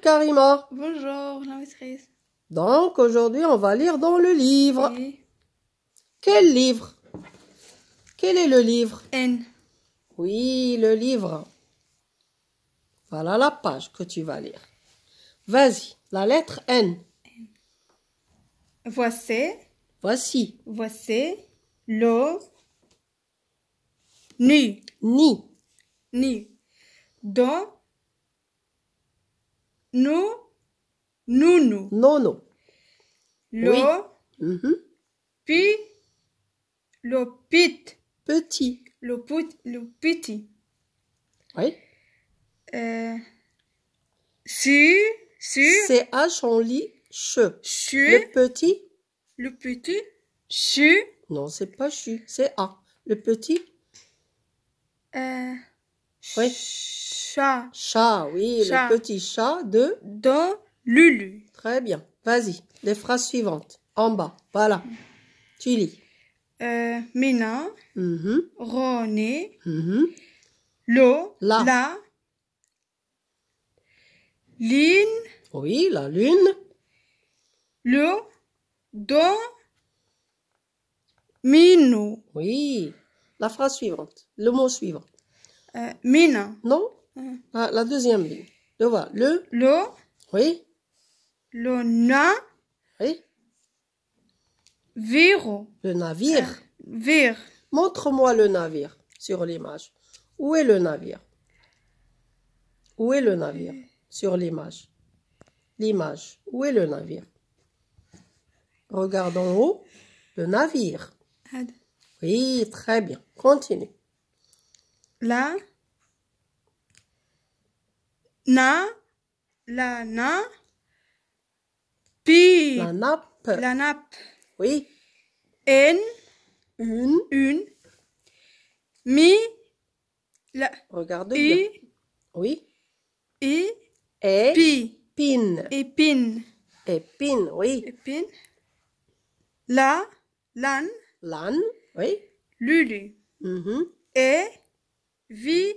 Karima. Bonjour, la Donc, aujourd'hui, on va lire dans le livre. Quel livre Quel est le livre N. Oui, le livre. Voilà la page que tu vas lire. Vas-y, la lettre N. Voici. Voici. Voici l'eau nu. Ni. Ni. Donc, nous, nous, Nono. Non, Oui. Le, mhm. Puis, le pit. Petit. Le, put, le petit. Oui. Euh, su, su. C'est H, on lit che. Su. Le petit. Le petit. Chu. Non, c'est pas chu, c'est A. Le petit. Euh, oui. Chat. oui, le petit chat de dans Lulu. Très bien. Vas-y, les phrases suivantes. En bas, voilà. Tu lis. Euh, Mina, mm -hmm. René, mhm. Lo, la. la, Lune. Oui, la lune. Le, Do, Minou. Oui. La phrase suivante. Le mot suivant. Euh, Mina. Non. Mm. Ah, la deuxième ligne. Le Le. Le. Oui. Le na. Oui. Viro. Le navire. Euh, Vire. Montre-moi le navire sur l'image. Où est le navire Où est le navire sur l'image L'image. Où est le navire regardons en haut. Le navire. Oui, très bien. Continue la, na, la na, pi, la nappe, la nappe. Oui. En, une, une, mi, la, regardez Oui. I, et, pi, pin, épine, épine, oui. Épine. La, lan, lan, oui. Lulu. Mm Et Vie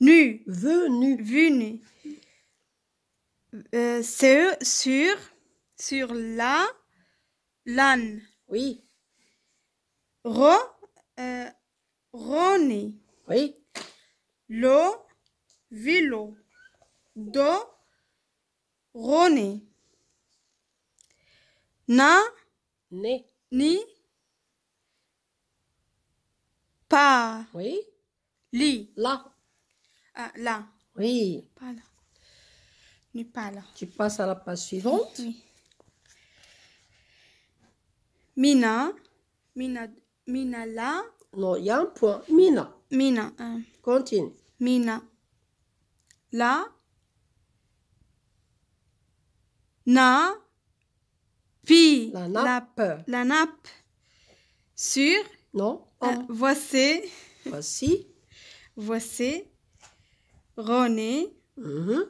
nu. Venu. Venu. Euh, c'est sur, sur la LAN. Oui. Ro, euh, Roni. Oui. Lo, vilo. Do, Roni. Na, ne ni, pas. Oui. Li. Là. Ah, là. Oui. Pas là. pas là. Tu passes à la page suivante. Oui. Mina. Mina. Mina là. Non, il y un point. Mina. Mina. Hein. Continue. Mina. Là. Na. Pi. La nappe. La nappe. Sur. Non euh, Voici. Voici. Voici. René. Mm-hmm.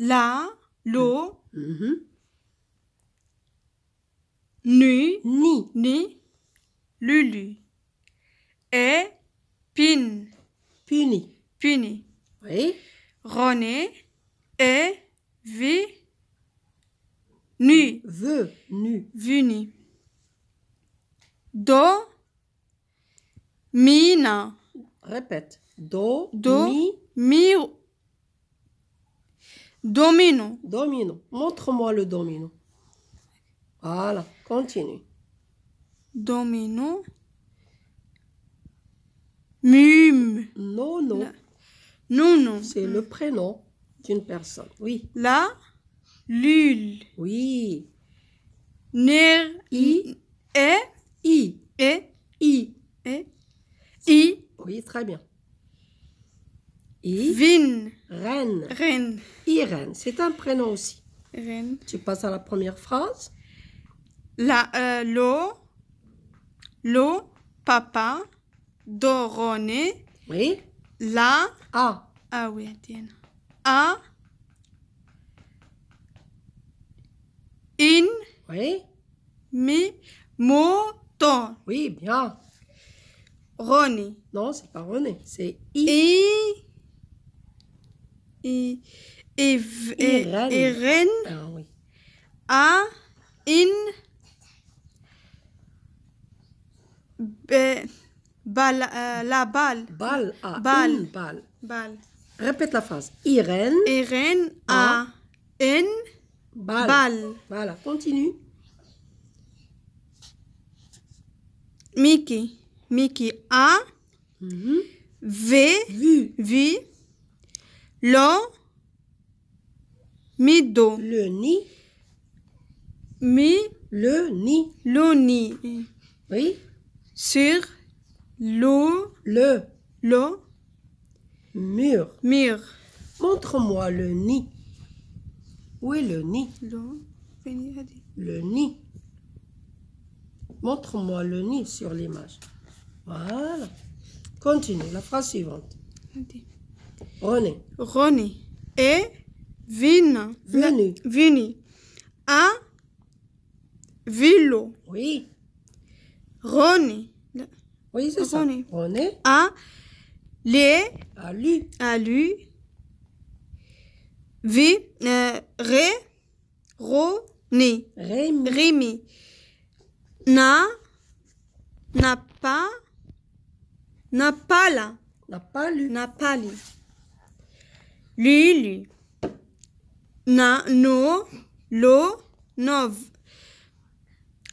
La. L'eau. Mm-hmm. Nu. Ni. Ni. Lulu. Et. Pin. pini. pini. Oui. René. Et. Vi. Nu. Ve. Nu. Vuni. Do. Mina. Répète. Do. Mi. mi domino. Domino. Montre-moi le domino. Voilà. Continue. Domino. Mum. Non, non. Non, non. C'est le prénom d'une personne. Oui. La. Lul. Oui. Ner. I. Et. I, E, I, E, I. Oui, très bien. I. Vin. Reine. Reine. Irène. C'est un prénom aussi. Reine. Tu passes à la première phrase. La, euh, l'eau, l'eau, papa, Doroné. Oui. La. A. Ah oui, Atienne. A. In. Oui. Mi. Mo. Ton. Oui, bien. René. Non, c'est pas René, c'est I. I. I. Irène. Ah oui. A. In. B. bal, euh, la balle. Balle. Ah, balle. Une balle. Balle. Répète la phrase. Irène. Irène a, In. une balle. balle. Voilà, continue. Mickey. Mickey A. v mm-hmm. V. Vu. Lo. Mido. Le nid. Mi. Le nid. Le nid. Oui. Sur. L'eau. Le. L'eau. Mur. Mur. Montre-moi le nid. Où est le nid? Le nid. Montre-moi le nid sur l'image. Voilà. Continue, la phrase suivante. Roni. Roni René est vina venu. Venu à Villo. Oui. René. Oui, c'est ça. Roni À les. À lui. À lui. Vi. Euh, ré. Roni. Rémi. Rémi n'a, n'a pas, n'a pas là. N'a pas lu. N'a pas lu. Lui, Na, no, lo, nov.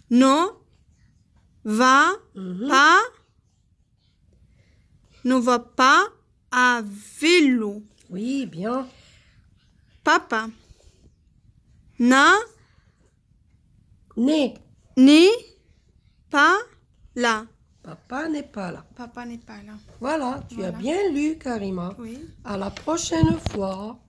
Non, va, mm pas, ne va pas à vélo. Oui, bien. Papa. Na. Ni. Ni là. Papa n'est pas là. Papa n'est pas là. Voilà, tu as bien lu, Karima. Oui. À la prochaine fois.